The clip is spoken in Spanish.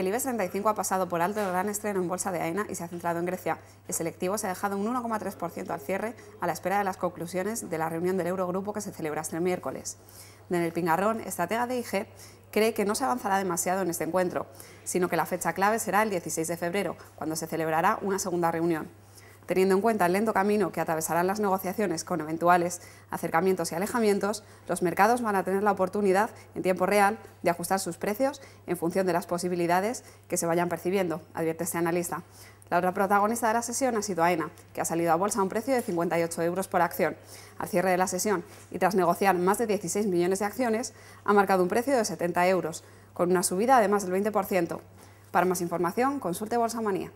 El IBEX 35 ha pasado por alto el gran estreno en bolsa de AENA y se ha centrado en Grecia. El selectivo se ha dejado un 1,3% al cierre a la espera de las conclusiones de la reunión del Eurogrupo que se celebrará este miércoles. Daniel Pingarrón, estratega de IG, cree que no se avanzará demasiado en este encuentro, sino que la fecha clave será el 16 de febrero, cuando se celebrará una segunda reunión. Teniendo en cuenta el lento camino que atravesarán las negociaciones con eventuales acercamientos y alejamientos, los mercados van a tener la oportunidad en tiempo real de ajustar sus precios en función de las posibilidades que se vayan percibiendo, advierte este analista. La otra protagonista de la sesión ha sido AENA, que ha salido a bolsa a un precio de 58 euros por acción. Al cierre de la sesión y tras negociar más de 16 millones de acciones, ha marcado un precio de 70 euros, con una subida de más del 20%. Para más información, consulte Bolsa Manía.